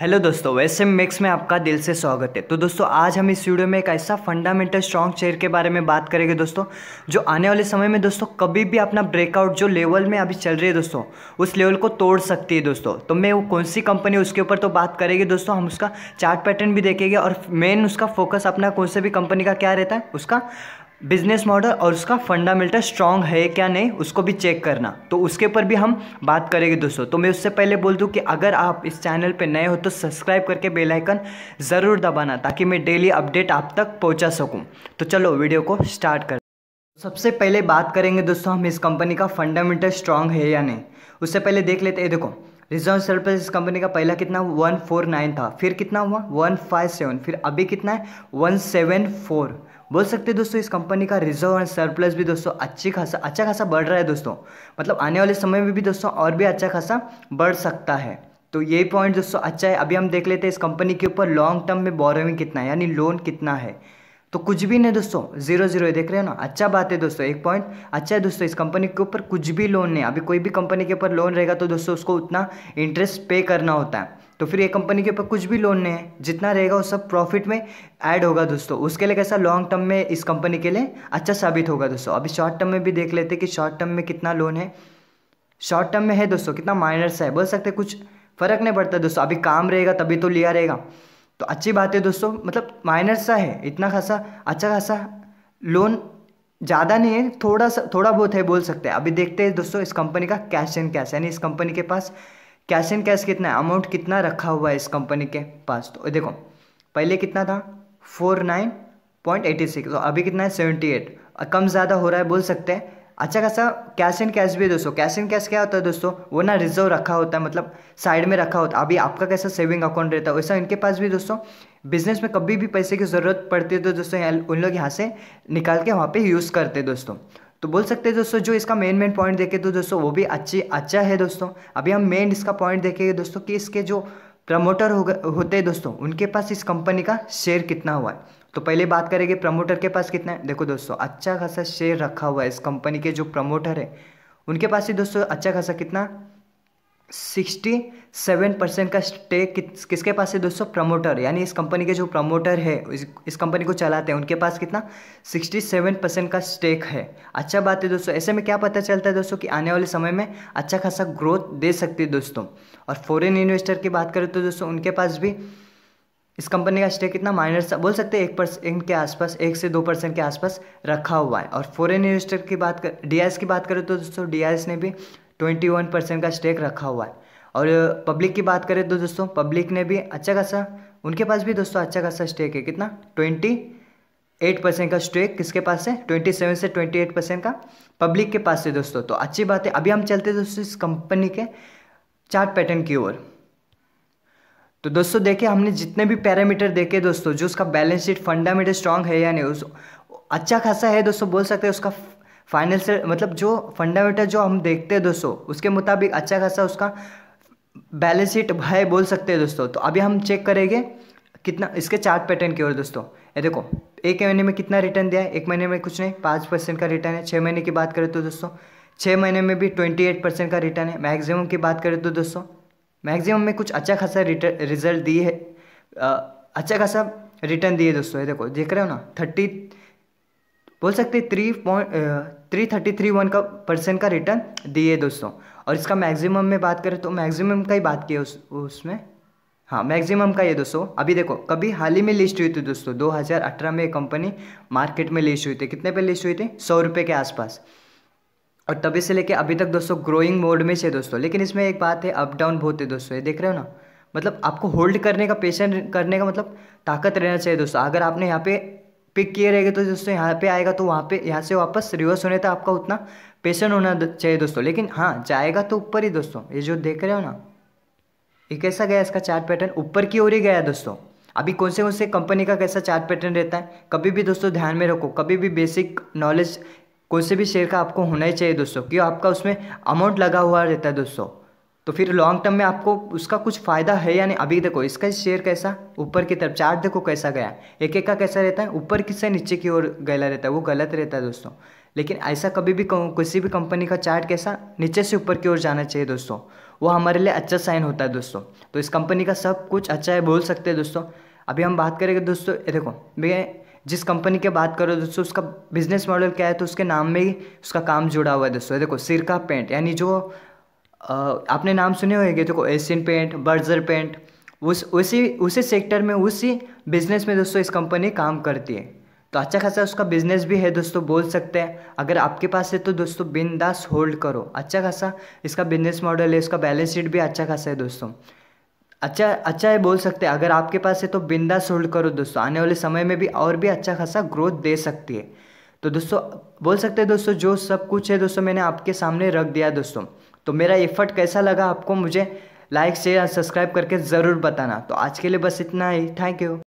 Hello दोस्तों वैसे mix में आपका दिल से स्वागत है तो दोस्तों आज हम इस वीडियो में एक ऐसा फंडामेंटल स्ट्रॉन्ग चेयर के बारे में बात करेंगे दोस्तों जो आने वाले समय में दोस्तों कभी भी अपना ब्रेकआउट जो लेवल में अभी चल रही है दोस्तों उस लेवल को तोड़ सकती है दोस्तों तो मैं वो कौन सी कंपनी उसके ऊपर तो बात करेगी दोस्तों हम उसका चार्ट पैटर्न भी देखेंगे और मेन उसका फोकस अपना कौन से भी कंपनी का क्या रहता है उसका बिजनेस मॉडल और उसका फंडामेंटल स्ट्रॉन्ग है क्या नहीं उसको भी चेक करना तो उसके ऊपर भी हम बात करेंगे दोस्तों तो मैं उससे पहले बोल दूँ कि अगर आप इस चैनल पर नए हो तो सब्सक्राइब करके बेल आइकन ज़रूर दबाना ताकि मैं डेली अपडेट आप तक पहुंचा सकूं तो चलो वीडियो को स्टार्ट कर सबसे पहले बात करेंगे दोस्तों हम इस कंपनी का फंडामेंटल स्ट्रांग है या नहीं उससे पहले देख लेते हैं देखो रिजर्व सर्विस इस कंपनी का पहला कितना वन फोर नाइन था फिर कितना हुआ वन फाइव सेवन फिर अभी कितना है वन सेवन फोर बोल सकते हैं दोस्तों इस कंपनी का रिजर्व एंड सरप्लस भी दोस्तों अच्छी खासा अच्छा खासा बढ़ रहा है दोस्तों मतलब आने वाले समय में भी दोस्तों और भी अच्छा खासा बढ़ सकता है तो ये पॉइंट दोस्तों अच्छा है अभी हम देख लेते हैं इस कंपनी के ऊपर लॉन्ग टर्म में बोरोविंग कितना है यानी लोन कितना है तो कुछ भी नहीं दोस्तों जीरो जीरो देख रहे हो ना अच्छा बात है दोस्तों एक पॉइंट अच्छा है दोस्तों इस कंपनी के ऊपर कुछ भी लोन नहीं अभी कोई भी कंपनी के ऊपर लोन रहेगा तो दोस्तों उसको उतना इंटरेस्ट पे करना होता है तो फिर ये कंपनी के ऊपर कुछ भी लोन नहीं है जितना रहेगा वो सब प्रॉफिट में ऐड होगा दोस्तों उसके लिए कैसा लॉन्ग टर्म में इस कंपनी के लिए अच्छा साबित होगा दोस्तों अभी शॉर्ट टर्म में भी देख लेते कि शॉर्ट टर्म में कितना लोन है शॉर्ट टर्म में है दोस्तों कितना माइनर सा है बोल सकते कुछ फ़र्क नहीं पड़ता दोस्तों अभी काम रहेगा तभी तो लिया रहेगा तो अच्छी बात है दोस्तों मतलब माइनर सा है इतना खासा अच्छा खासा लोन ज़्यादा नहीं है थोड़ा सा थोड़ा बहुत है बोल सकते हैं अभी देखते हैं दोस्तों इस कंपनी का कैश एंड कैश यानी इस कंपनी के पास कैश एंड कैश कितना है अमाउंट कितना रखा हुआ है इस कंपनी के पास तो देखो पहले कितना था four nine point eighty six और तो अभी कितना है सेवेंटी एट कम ज़्यादा हो रहा है बोल सकते हैं अच्छा खासा कैश एंड कैश भी है दोस्तों कैश एंड कैश क्या होता है दोस्तों वो ना रिजर्व रखा होता है मतलब साइड में रखा होता है अभी आपका कैसा सेविंग अकाउंट रहता है वैसा इनके पास भी दोस्तों बिजनेस में कभी भी पैसे की ज़रूरत पड़ती है तो दोस्तों उन लोग यहाँ से निकाल के वहाँ पे यूज़ करते दोस्तों तो बोल सकते हैं दोस्तों जो इसका मेन मेन पॉइंट देखे तो दोस्तों वो भी अच्छी अच्छा है दोस्तों अभी हम मेन इसका पॉइंट देखेंगे दोस्तों कि इसके जो प्रमोटर हो होते हैं दोस्तों उनके पास इस कंपनी का शेयर कितना हुआ है तो पहले बात करेंगे प्रमोटर के पास कितना है देखो दोस्तों अच्छा खासा शेयर रखा हुआ है इस कंपनी के जो प्रमोटर है उनके पास ही दोस्तों अच्छा खासा कितना सिक्सटी सेवन परसेंट का स्टेक किस, किसके पास है दोस्तों प्रमोटर यानी इस कंपनी के जो प्रमोटर है इस, इस कंपनी को चलाते हैं उनके पास कितना सिक्सटी सेवन परसेंट का स्टेक है अच्छा बात है दोस्तों ऐसे में क्या पता चलता है दोस्तों कि आने वाले समय में अच्छा खासा ग्रोथ दे सकती है दोस्तों और फॉरेन इन्वेस्टर की बात करें तो दोस्तों उनके पास भी इस कंपनी का स्टेक कितना माइनर सा बोल सकते हैं एक परसेंट के आसपास एक से दो परसेंट के आसपास रखा हुआ है और फॉरेन इन्वेस्टर की बात कर डी की बात करें तो दोस्तों डी ने भी ट्वेंटी वन परसेंट का स्टेक रखा हुआ है और पब्लिक की बात करें तो दोस्तों पब्लिक ने भी अच्छा खासा उनके पास भी दोस्तों अच्छा खासा स्टेक है कितना ट्वेंटी एट परसेंट का स्टेक किसके पास है ट्वेंटी सेवन से ट्वेंटी एट परसेंट का पब्लिक के पास है दोस्तों तो अच्छी बात है अभी हम चलते हैं दोस्तों इस कंपनी के चार्ट पैटर्न की ओर तो दोस्तों देखिए हमने जितने भी पैरामीटर देखे दोस्तों जो उसका बैलेंस शीट फंडामेंटल स्ट्रांग है या नहीं उस अच्छा खासा है दोस्तों बोल सकते हैं उसका फाइनेंशियल मतलब जो फंडामेंटल जो हम देखते हैं दोस्तों उसके मुताबिक अच्छा खासा उसका बैलेंस शीट है बोल सकते हैं दोस्तों तो अभी हम चेक करेंगे कितना इसके चार्ट पैटर्न की ओर दोस्तों ये देखो एक महीने में कितना रिटर्न दिया है एक महीने में कुछ नहीं पाँच परसेंट का रिटर्न है छः महीने की बात करें तो दोस्तों छः महीने में भी ट्वेंटी एट परसेंट का रिटर्न है मैक्सिमम की बात करें तो दोस्तों मैक्सिमम में कुछ अच्छा खासा रिटर्न रिजल्ट दिए है अच्छा खासा रिटर्न दिए दोस्तों ये देखो देख रहे हो ना थर्टी बोल सकते three point three thirty three one का परसेंट का रिटर्न दिए दोस्तों और इसका मैक्सिमम में बात करें तो मैक्सिमम का ही बात किए उस उसमें हाँ मैक्सिमम का ये दोस्तों अभी देखो कभी हाल ही में लिस्ट हुई थी दोस्तों 2018 में कंपनी मार्केट में लिस्ट हुई थी कितने पे लिस्ट हुई थी सौ रुपये के आसपास और तभी से लेके अभी तक दोस्तों ग्रोइंग मोड में से दोस्तों लेकिन इसमें एक बात है अप डाउन बहुत है दोस्तों ये देख रहे हो ना मतलब आपको होल्ड करने का पेशेंट करने का मतलब ताकत रहना चाहिए दोस्तों अगर आपने यहाँ पे पिक किए रहेगा तो दोस्तों यहाँ पे आएगा तो वहाँ पे यहाँ से वापस रिवर्स होने तक आपका उतना पेशेंट होना चाहिए दोस्तों लेकिन हाँ जाएगा तो ऊपर ही दोस्तों ये जो देख रहे हो ना ये कैसा गया इसका चार्ट पैटर्न ऊपर की ओर ही गया दोस्तों अभी कौन से कौन से कंपनी का कैसा चार्ट पैटर्न रहता है कभी भी दोस्तों ध्यान में रखो कभी भी बेसिक नॉलेज कौन से भी शेयर का आपको होना ही चाहिए दोस्तों क्यों आपका उसमें अमाउंट लगा हुआ रहता है दोस्तों तो फिर लॉन्ग टर्म में आपको उसका कुछ फ़ायदा है या नहीं अभी देखो इसका शेयर कैसा ऊपर की तरफ चार्ट देखो कैसा गया एक एक का कैसा रहता है ऊपर की से नीचे की ओर गला रहता है वो गलत रहता है दोस्तों लेकिन ऐसा कभी भी किसी भी कंपनी का चार्ट कैसा नीचे से ऊपर की ओर जाना चाहिए दोस्तों वो हमारे लिए अच्छा साइन होता है दोस्तों तो इस कंपनी का सब कुछ अच्छा है बोल सकते हैं दोस्तों अभी हम बात करेंगे दोस्तों देखो भैया जिस कंपनी के बात करो दोस्तों उसका बिजनेस मॉडल क्या है तो उसके नाम में ही उसका काम जुड़ा हुआ है दोस्तों देखो सिर का पेंट यानी जो आपने नाम सुने होंगे देखो एशियन पेंट बर्जर पेंट उस उसी उसी सेक्टर में उसी बिजनेस में दोस्तों इस कंपनी काम करती है तो अच्छा खासा उसका बिजनेस भी है दोस्तों बोल सकते हैं अगर आपके पास है तो दोस्तों बिंदास होल्ड करो अच्छा खासा इसका बिजनेस मॉडल है इसका बैलेंस शीट भी अच्छा खासा है दोस्तों अच्छा अच्छा है बोल सकते हैं अगर आपके पास है तो बिंदास होल्ड करो दोस्तों आने वाले समय में भी और भी अच्छा खासा ग्रोथ दे सकती है तो दोस्तों बोल सकते हैं दोस्तों जो सब कुछ है दोस्तों मैंने आपके सामने रख दिया दोस्तों तो मेरा एफर्ट हम्म। कैसा लगा आपको मुझे लाइक शेयर और सब्सक्राइब करके ज़रूर बताना तो आज के लिए बस इतना ही थैंक यू